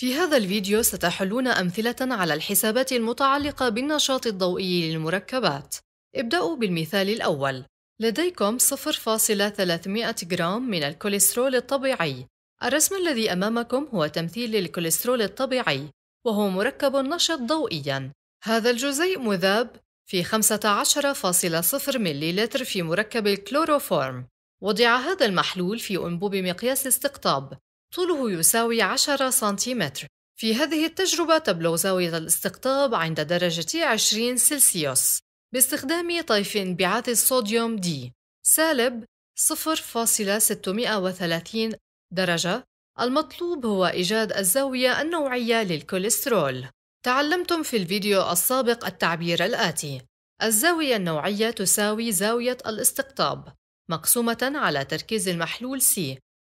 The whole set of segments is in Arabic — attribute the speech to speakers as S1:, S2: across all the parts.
S1: في هذا الفيديو ستحلون أمثلة على الحسابات المتعلقة بالنشاط الضوئي للمركبات ابدأوا بالمثال الأول لديكم 0.300 جرام من الكوليسترول الطبيعي الرسم الذي أمامكم هو تمثيل للكوليسترول الطبيعي وهو مركب نشط ضوئياً هذا الجزيء مذاب في 15.0 مليلتر في مركب الكلوروفورم وضع هذا المحلول في أنبوب مقياس استقطاب طوله يساوي 10 سنتيمتر في هذه التجربة تبلغ زاوية الاستقطاب عند درجة 20 سلسيوس باستخدام طيف انبعاث الصوديوم دي سالب 0.630 درجة المطلوب هو إيجاد الزاوية النوعية للكوليسترول تعلمتم في الفيديو السابق التعبير الآتي الزاوية النوعية تساوي زاوية الاستقطاب مقسومة على تركيز المحلول C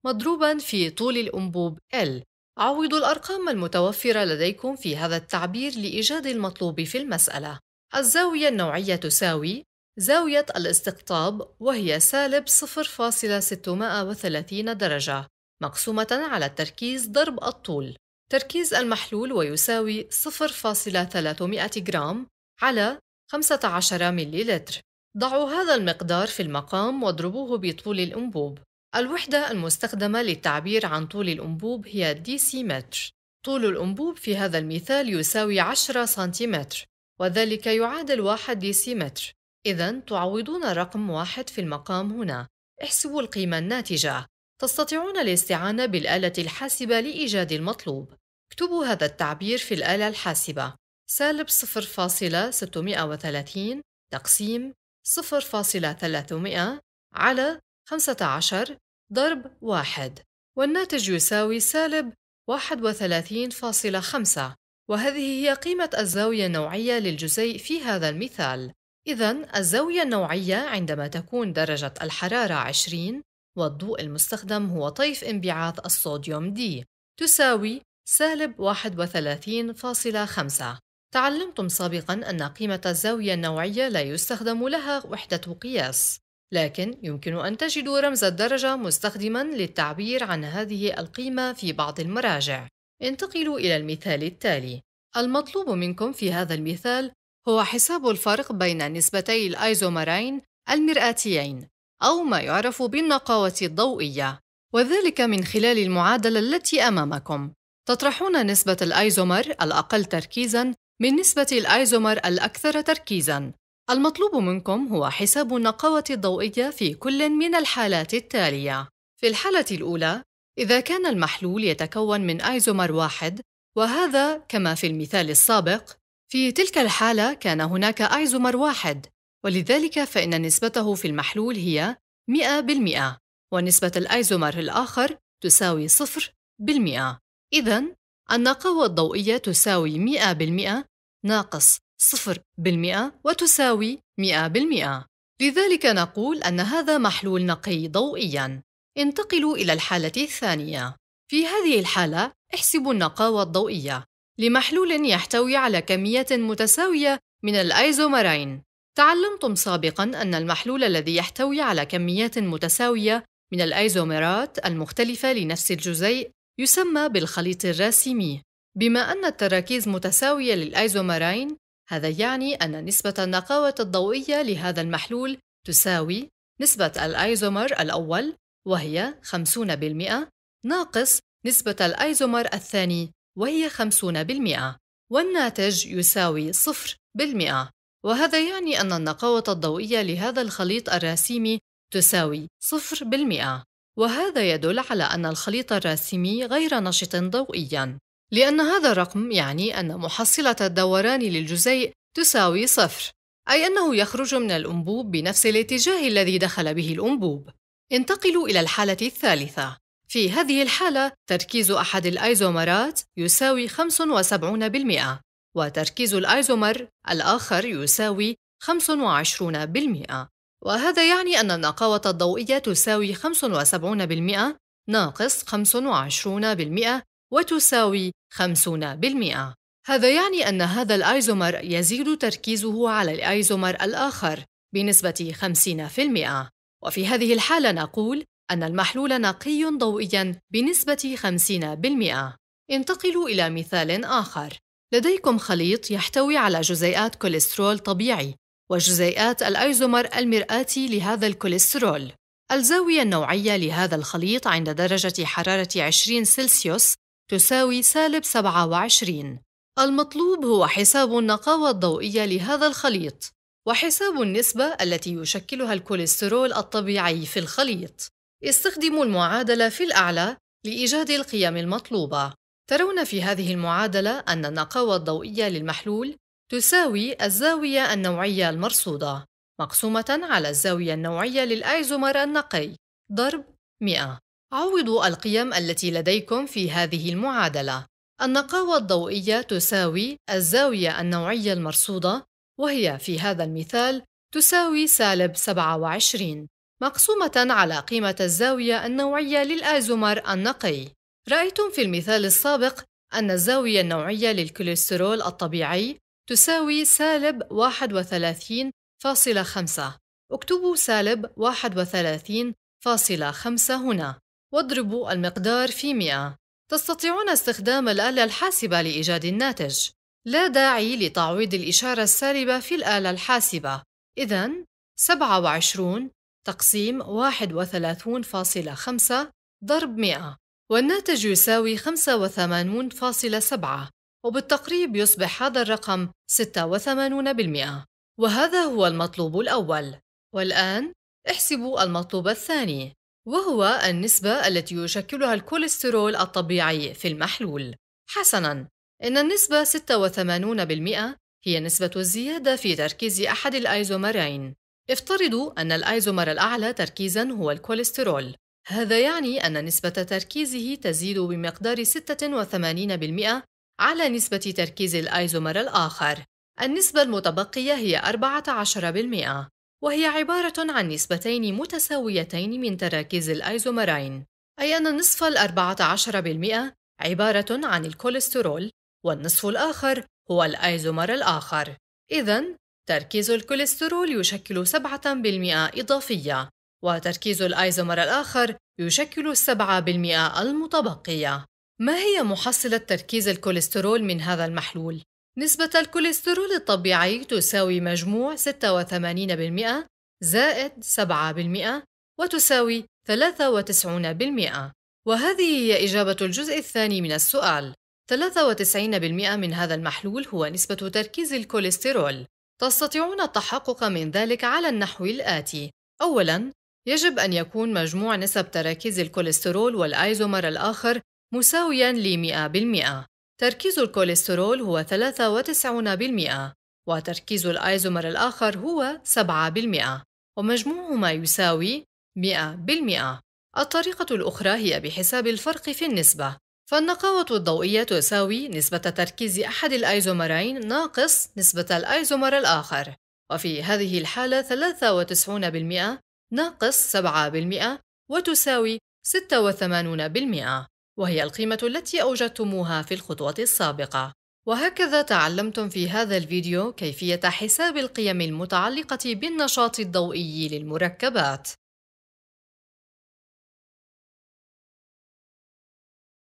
S1: مضروبا في طول الأنبوب L عوضوا الأرقام المتوفرة لديكم في هذا التعبير لإيجاد المطلوب في المسألة الزاوية النوعية تساوي زاوية الاستقطاب وهي سالب 0.630 درجة مقسومة على التركيز ضرب الطول تركيز المحلول ويساوي 0.300 جرام على 15 مليلتر ضعوا هذا المقدار في المقام واضربوه بطول الأنبوب الوحدة المستخدمة للتعبير عن طول الأنبوب هي ديسيمتر طول الأنبوب في هذا المثال يساوي 10 سنتيمتر وذلك يعادل 1 ديسيمتر إذا تعوضون رقم واحد في المقام هنا احسبوا القيمة الناتجة تستطيعون الاستعانة بالآلة الحاسبة لإيجاد المطلوب اكتبوا هذا التعبير في الآلة الحاسبة سالب 0.630 تقسيم 0.300 على 15 ضرب واحد والناتج يساوي سالب 31.5 وهذه هي قيمة الزاوية النوعية للجزيء في هذا المثال إذا الزاوية النوعية عندما تكون درجة الحرارة 20 والضوء المستخدم هو طيف انبعاث الصوديوم دي تساوي سالب 31.5 تعلمتم سابقا أن قيمة الزاوية النوعية لا يستخدم لها وحدة قياس لكن يمكن أن تجدوا رمز الدرجة مستخدماً للتعبير عن هذه القيمة في بعض المراجع. انتقلوا إلى المثال التالي. المطلوب منكم في هذا المثال هو حساب الفرق بين نسبتي الأيزومرين المرآتيين أو ما يعرف بالنقاوة الضوئية وذلك من خلال المعادلة التي أمامكم تطرحون نسبة الأيزومر الأقل تركيزاً من نسبة الأيزومر الأكثر تركيزاً المطلوب منكم هو حساب النقاوة الضوئية في كل من الحالات التالية. في الحالة الأولى، إذا كان المحلول يتكون من أيزومر واحد، وهذا كما في المثال السابق، في تلك الحالة كان هناك أيزومر واحد، ولذلك فإن نسبته في المحلول هي 100%، ونسبة الأيزومر الآخر تساوي 0%. إذا النقاوة الضوئية تساوي 100% ناقص 0% وتساوي 100%. لذلك نقول أن هذا محلول نقي ضوئياً. انتقلوا إلى الحالة الثانية. في هذه الحالة احسبوا النقاوة الضوئية لمحلول يحتوي على كمية متساوية من الأيزومرين. تعلمتم سابقاً أن المحلول الذي يحتوي على كميات متساوية من الأيزومرات المختلفة لنفس الجزيء يسمى بالخليط الراسمي، بما أن التراكيز متساوية للأيزومرين هذا يعني أن نسبة النقاوة الضوئية لهذا المحلول تساوي نسبة الأيزومر الأول وهي 50% ناقص نسبة الأيزومر الثاني وهي 50% والناتج يساوي 0% وهذا يعني أن النقاوة الضوئية لهذا الخليط الراسيمي تساوي 0% وهذا يدل على أن الخليط الراسيمي غير نشط ضوئياً لأن هذا الرقم يعني أن محصلة الدوران للجزيء تساوي صفر، أي أنه يخرج من الأنبوب بنفس الاتجاه الذي دخل به الأنبوب. انتقلوا إلى الحالة الثالثة. في هذه الحالة تركيز أحد الأيزومرات يساوي 75%، وتركيز الأيزومر الآخر يساوي 25%. وهذا يعني أن النقاوة الضوئية تساوي 75% ناقص 25% وتساوي 50% هذا يعني أن هذا الأيزومر يزيد تركيزه على الأيزومر الآخر بنسبة 50% وفي هذه الحالة نقول أن المحلول نقي ضوئياً بنسبة 50%. انتقلوا إلى مثال آخر. لديكم خليط يحتوي على جزيئات كوليسترول طبيعي وجزيئات الأيزومر المرآتي لهذا الكوليسترول. الزاوية النوعية لهذا الخليط عند درجة حرارة 20 سلسيوس تساوي سالب 27 المطلوب هو حساب النقاوة الضوئية لهذا الخليط وحساب النسبة التي يشكلها الكوليسترول الطبيعي في الخليط استخدموا المعادلة في الأعلى لإيجاد القيم المطلوبة ترون في هذه المعادلة أن النقاوة الضوئية للمحلول تساوي الزاوية النوعية المرصودة مقسومة على الزاوية النوعية للأيزومر النقي ضرب 100 عوضوا القيم التي لديكم في هذه المعادلة. النقاوة الضوئية تساوي الزاوية النوعية المرصودة وهي في هذا المثال تساوي سالب 27 مقسومة على قيمة الزاوية النوعية للآيزومر النقي. رأيتم في المثال السابق أن الزاوية النوعية للكوليسترول الطبيعي تساوي سالب 31.5 اكتبوا سالب 31.5 هنا واضربوا المقدار في 100 تستطيعون استخدام الآلة الحاسبة لإيجاد الناتج لا داعي لتعويض الإشارة السالبة في الآلة الحاسبة إذا 27 تقسيم 31.5 ضرب 100 والناتج يساوي 85.7 وبالتقريب يصبح هذا الرقم 86% وهذا هو المطلوب الأول والآن احسبوا المطلوب الثاني وهو النسبة التي يشكلها الكوليسترول الطبيعي في المحلول. حسناً، إن النسبة 86% هي نسبة الزيادة في تركيز أحد الأيزومرين. افترضوا أن الأيزومر الأعلى تركيزاً هو الكوليسترول. هذا يعني أن نسبة تركيزه تزيد بمقدار 86% على نسبة تركيز الأيزومر الآخر. النسبة المتبقية هي 14%. وهي عبارة عن نسبتين متساويتين من تراكيز الأيزومرين أي أن النصف الأربعة عشر بالمئة عبارة عن الكوليسترول والنصف الآخر هو الأيزومر الآخر إذا تركيز الكوليسترول يشكل 7% إضافية وتركيز الأيزومر الآخر يشكل 7% المتبقية ما هي محصلة تركيز الكوليسترول من هذا المحلول؟ نسبة الكوليسترول الطبيعي تساوي مجموع 86% زائد 7% وتساوي 93% وهذه هي إجابة الجزء الثاني من السؤال 93% من هذا المحلول هو نسبة تركيز الكوليسترول تستطيعون التحقق من ذلك على النحو الآتي أولاً يجب أن يكون مجموع نسب تراكيز الكوليسترول والأيزومر الآخر مساوياً ل 100% تركيز الكوليسترول هو 93% وتركيز الأيزومر الآخر هو 7% ومجموعهما يساوي 100%. الطريقة الأخرى هي بحساب الفرق في النسبة، فالنقاوة الضوئية تساوي نسبة تركيز أحد الأيزومرين ناقص نسبة الأيزومر الآخر، وفي هذه الحالة 93% ناقص 7% وتساوي 86%. وهي القيمة التي أوجدتموها في الخطوة السابقة وهكذا تعلمتم في هذا الفيديو كيفية حساب القيم المتعلقة بالنشاط الضوئي للمركبات